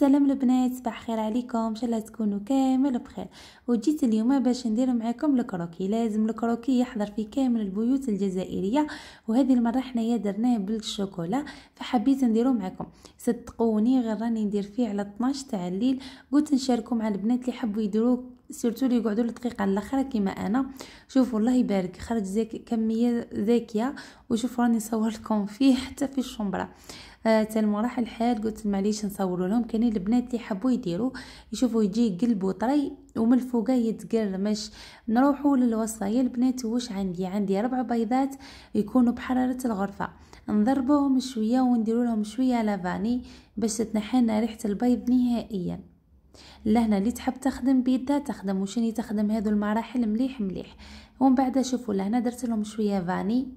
سلام البنات صباح خير عليكم ان شاء الله تكونوا كامل بخير وجيت اليوم باش ندير معكم الكروكي لازم الكروكي يحضر في كامل البيوت الجزائريه وهذه المره حنايا درناه بالشوكولا فحبيت نديرو معكم صدقوني غير راني ندير فيه على 12 تاع الليل قلت نشاركو مع البنات اللي حبوا يديروه سيرتو اللي يقعدوا الدقيقه الاخيره كيما انا شوفوا الله يبارك خرج زي كميه زاكيه وشوفوا راني نصور لكم فيه حتى في الشومبره آه، حتى لما الحياه قلت معليش نصور لهم كاين البنات اللي حبوا يديروا يشوفوا يجي قلب وطري ومن الفوق يتقرمش نروحوا للوصفه يا البنات واش عندي عندي ربع بيضات يكونوا بحراره الغرفه نضربوهم شويه ونديروا لهم شويه لافاني باش تنحينا ريحه البيض نهائيا لهنا اللي تحب تخدم بيدها تخدم وشني تخدم هذو المراحل مليح مليح ومن بعد شوفوا لهنا درت لهم شويه فاني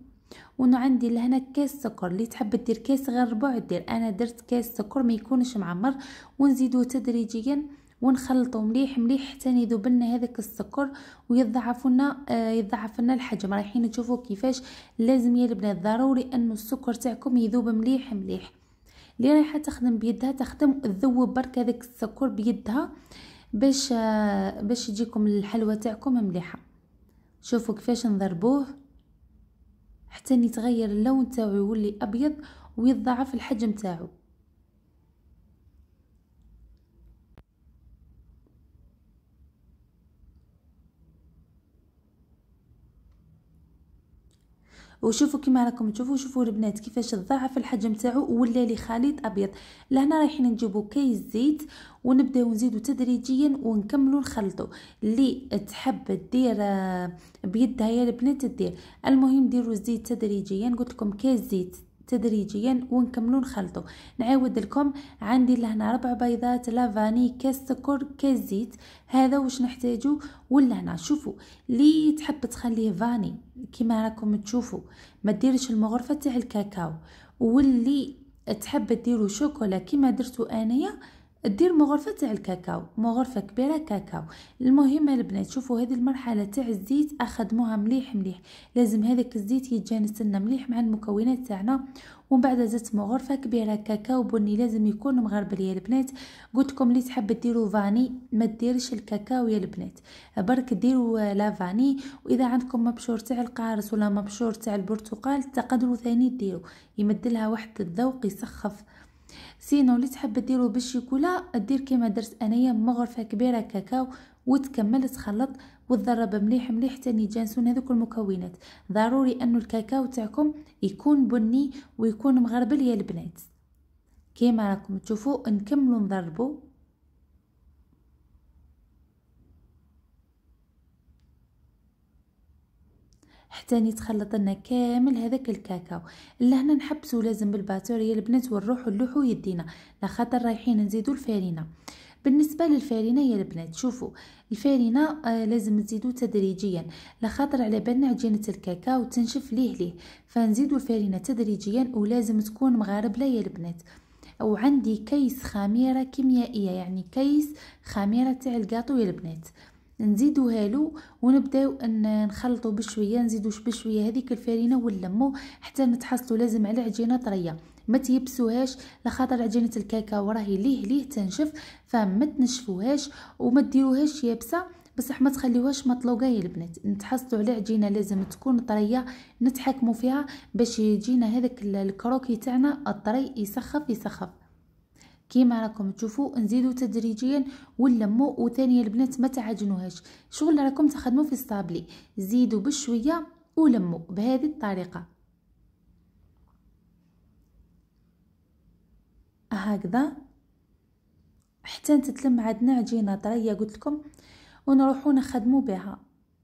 وانه عندي لهنا كاس سكر اللي تحب دير كاس غير ربع دير انا درت كاس سكر ما يكونش معمر ونزيدو تدريجيا ونخلطو مليح مليح حتى يذوب لنا هذاك السكر ويضعف لنا آه يضعف لنا الحجم رايحين تشوفوا كيفاش لازم يا البنات ضروري انه السكر تاعكم يذوب مليح مليح اللي رايحه تخدم بيدها تخدم تذوب برك هذاك السكر بيدها باش آه باش يجيكم الحلوى تاعكم مليحه شوفوا كيفاش نضربوه حتى يتغير اللون تاعو يولي ابيض ويتضاعف الحجم تاعو وشوفوا كما راكم تشوفوا شوفوا البنات كيفاش تضاعف الحجم تاعو ولا لي خليط ابيض لهنا رايحين نجيبوا كيس زيت ونبداو نزيدو تدريجيا ونكملوا نخلطو اللي تحب دير آه، بيدها يا البنات دير المهم ديروا الزيت تدريجيا قلت لكم كيس زيت تدريجيا ونكملو نخلطو نعاود لكم عندي لهنا ربع بيضات لا فاني كاس سكر كاس زيت هذا واش نحتاجو هنا شوفوا لي تحب تخليه فاني كما راكم تشوفوا ما ديرش المغرفه تاع الكاكاو واللي تحب ديرو شوكولا كما درتو انايا دير مغرفه تاع الكاكاو مغرفه كبيره كاكاو المهم البنات شوفوا هذه المرحله تاع الزيت اخدموها مليح مليح لازم هذاك الزيت يتجانس لنا مليح مع المكونات تاعنا ومن بعد زدت مغرفه كبيره كاكاو بني لازم يكون مغربل يا البنات قلت لكم اللي تحب ديروا فاني ما ديرش الكاكاو يا البنات برك ديروا لا فاني واذا عندكم مبشور تاع القارص ولا مبشور تاع البرتقال تقدروا ثاني ديروا يمدلها واحد الذوق يسخف سينو اللي تحب ديرو بالشيكولا دير كيما درت انايا مغرفه كبيره كاكاو وتكمل تخلط وتضرب مليح مليح حتى يجانسون هذوك المكونات ضروري انه الكاكاو تاعكم يكون بني ويكون مغربل يا البنات كيما راكم تشوفوا نكملوا نضربوا حتى يتخلط لنا كامل هذاك الكاكاو لهنا نحبسو لازم بالباتوريه البنات ونروحوا نلوحو يدينا لا خاطر رايحين نزيدو الفارينه بالنسبه للفارينه يا البنات شوفوا الفارينه آه لازم نزيدو تدريجيا لا خاطر على بالنا عجينه الكاكاو تنشف ليه ليه فنزيدو الفارينه تدريجيا ولازم تكون مغاربله يا البنات وعندي كيس خميره كيميائيه يعني كيس خميره تاع الكاطو يا البنات نزيدو هالو ونبداو ان نخلطو بشويه نزيدو بشويه هذيك الفرينه ونلمو حتى نتحصلو لازم على عجينه طريه ما تيبسوهاش لخاطر عجينه الكاكاو راهي ليه ليه تنشف فما تنشفوهاش وما ديروهاش يابسه بصح ما تخليوهاش مطلوقه يا البنات نتحصلوا على عجينه لازم تكون طريه نتحكموا فيها باش يجينا هذاك الكروكي تاعنا الطري يسخف يسخف كيما راكم تشوفوا نزيدو تدريجيا ونلمو وثانيه البنات ما تعجنوهاش شغل راكم تخدموا في الصابلي زيدوا بشويه ولموا بهذه الطريقه هكذا حتى تتلم عندنا عجينه طريه قلت لكم ونروحو نخدمو بها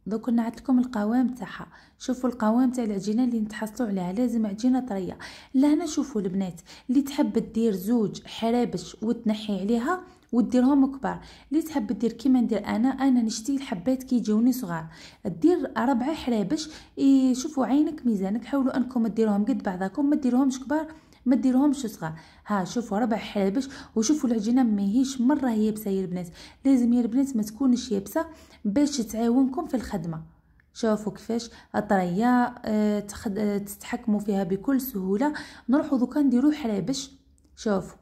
دوك نعت لكم القوام تاعها شوفوا القوام تاع العجينه اللي نتحصلوا عليها لازم عجينه طريه لهنا شوفوا البنات اللي تحب دير زوج حرابش وتنحي عليها وديرهم كبار اللي تحب دير كيما ندير انا انا نشتي الحبات كيجيوني صغار دير ربعه حرابش شوفوا عينك ميزانك حاولوا انكم ديروهم قد بعضاكم ما ديروهمش كبار ما ديرهمش صغار ها شوفوا ربع حلبش وشوفوا العجينه ماهيش مره يابسه يا البنات لازم يا البنات ما تكونش يابسه باش تعاونكم في الخدمه شوفوا كيفاش الطريه آه، تتحكموا فيها بكل سهوله نروحوا دوكا نديرو حلبش شوفوا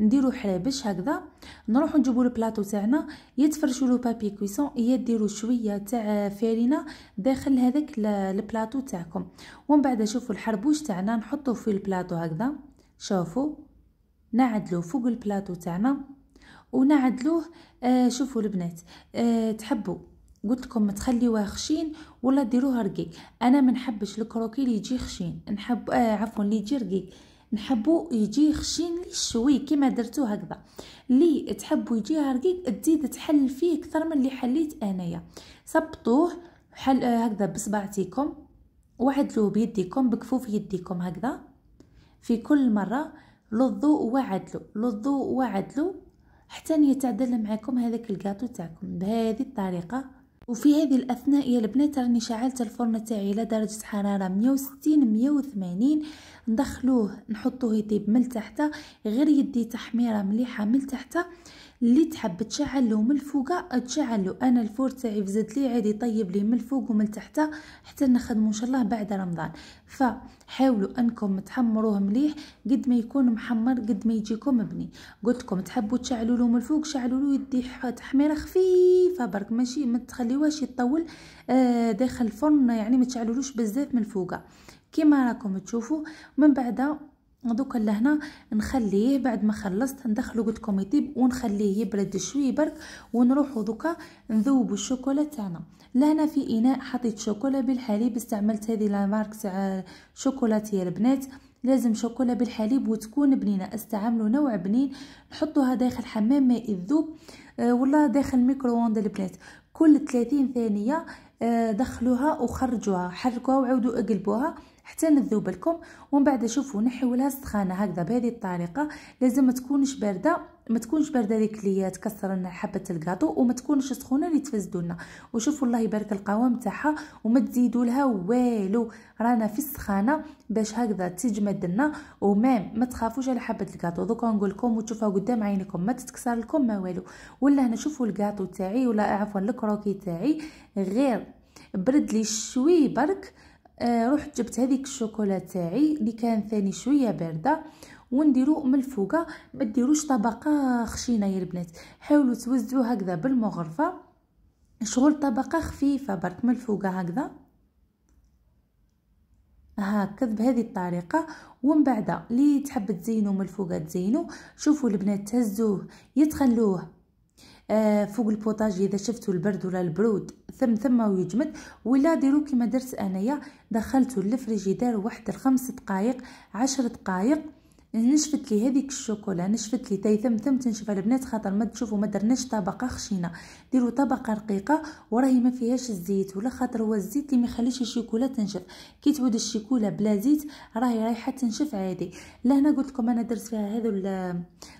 نديرو حرابش هكذا نروحو نجيبو البلاطو تاعنا يتفرشو لو بابي كويسون يا ديرو شويه تاع فارينه داخل هذاك البلاطو تاعكم ومن بعد شوفوا الحربوش تاعنا نحطوه في البلاطو هكذا شوفوا نعدلو فوق البلاطو تاعنا ونعدلوه آه شوفوا البنات آه تحبوا قلت لكم ما تخليوها خشين ولا ديروها رقيق انا ما نحبش الكروكي اللي يجي خشين نحب آه عفوا اللي يجي رقيق نحبو يجي خشين لي شوي كما درتو هكذا لي تحبو يجي رقيق تزيد تحل فيه اكثر من اللي حليت انايا صبطوه حل آه، هكذا بصباعتيكم وعدلوه بيديكم بكفوف يديكم هكذا في كل مره لضو وعدلو لضو وعدلو حتى يتعدل معكم هذاك الكاطو تاعكم بهذه الطريقه وفي هذه الاثناء يا البنات راني شعلت الفرن تاعي على درجه حراره 160 180 ندخلوه نحطوه يطيب من تحت غير يدي تحميره مليحه من تحت اللي تحب تشعلو من الفوق تشعلو انا الفور تاعي بزد لي عادي طيب لي من الفوق ومن تحت حتى نخدمه ان شاء الله بعد رمضان فحاولوا انكم تحمروه مليح قد ما يكون محمر قد ما يجيكم بني قلت لكم تحبوا تشعلوا له من الفوق شعلوا له يدي تحميره خفيفه برك ماشي ما تخليوهش يطول آه، داخل الفرن يعني ما تشعلولوش بزاف من الفوق كما راكم تشوفوا من بعد دوكا لهنا نخليه بعد ما خلصت ندخلو قلت لكم يطيب ونخليه يبرد شويه برك ونروحو دوكا نذوبو الشوكولا تاعنا لهنا في اناء حطيت شوكولا بالحليب استعملت هذه لا مارك تاع شوكولاتيه البنات لازم شوكولا بالحليب وتكون بنينه استعملوا نوع بنين نحطوها داخل حمام ماء الذوب آه، ولا داخل ميكرووند البنات كل 30 ثانيه آه، دخلوها وخرجوها حركوها وعودوا اقلبوها حتى نذوب لكم ومن بعد شوفوا نحيولها سخانه السخانه هكذا بهذه الطريقه لازم ما تكونش بارده ما تكونش بارده ديك اللي تكسر لنا حبه الكاطو وما تكونش سخونه اللي تفسدوا لنا وشوفوا الله يبارك القوام تاعها وما تزيدوا لها والو رانا في السخانه باش هكذا تجمد لنا ومام ما تخافوش على حبه الكاطو دوكا نقول لكم وتشوفوها قدام عينكم ما تتكسر لكم ما والو ولا هنا شوفوا الكاطو تاعي ولا عفوا الكروكي تاعي غير برد لي شوي برك آه، رحت جبت هذيك الشوكولا تاعي اللي كان ثاني شويه بارده ونديرو من الفوقه ما ديروش طبقه خشينه يا البنات حاولوا توزعوا هكذا بالمغرفه شغل طبقه خفيفه برك من الفوقه هكذا هكذا بهذه الطريقه ومن بعد اللي تحب تزينو من الفوق تزينو شوفوا البنات تهزوه يتخلوه آه، فوق البوطاجي اذا شفتوا البرد ولا البرود ثم ثم ويجمد ولا ديروا كما درت انايا دخلته للفريجيدار واحد الخمس دقائق عشر دقائق نشفت لي هذيك الشوكولا نشفت لي تاي ثم ثم تنشف البنات خاطر ما تشوفوا ما درناش طبقه خشينه ديروا طبقه رقيقه وراهي ما فيهاش الزيت ولا خاطر هو الزيت اللي ما يخليش الشوكولا تنشف كي تعود الشوكولا بلا زيت راهي رايحه تنشف عادي لهنا قلت لكم انا درت فيها هذو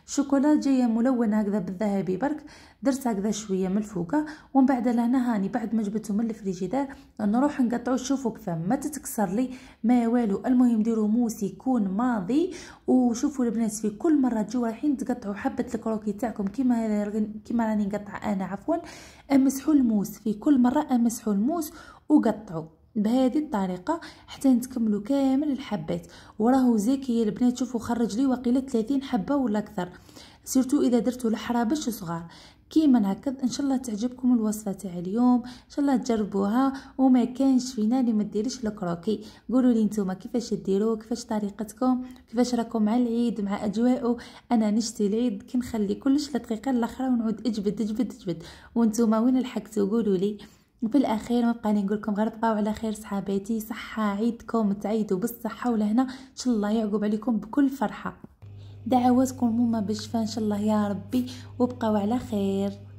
الشوكولا آه، جايه ملونه هكذا بالذهبي برك درت هكذا شويه من الفوق ومن بعد لهنا هاني بعد ما جبته من الفريجيدار نروح نقطعو شوفو كثر ما تتكسر لي ما والو المهم ديرو موس يكون ماضي وشوفوا البنات في كل مره تجوا رايحين تقطعوا حبه الكروكي تاعكم كيما كيما راني نقطع انا عفوا امسحوا الموس في كل مره امسحوا الموس وقطعوا بهذه الطريقه حتى نتكملوا كامل الحبات وراهو زكي البنات شوفوا خرج لي وقيله 30 حبه ولا اكثر سيرتو اذا درتو الحرابش صغار كيما هكذا ان شاء الله تعجبكم الوصفه تاع اليوم ان شاء الله تجربوها وما كانش فينا اللي ما ديريش الكروكي قولوا لي نتوما كيفاش ديروه كيفاش طريقتكم كيفاش راكم مع العيد مع اجواءه انا نشتي العيد كي نخلي كلش لدقيقه الاخرى ونعود اجبد اجبد اجبد وانتوما وين لحقتوا قولوا لي الاخير ما بقاني نقول لكم غير بقاو على خير صحاباتي صحه عيدكم تعيدوا بالصحه ولهنا ان شاء الله يعقب عليكم بكل فرحه دعواتكم هما بالشفاء ان شاء الله يا ربي وبقاو على خير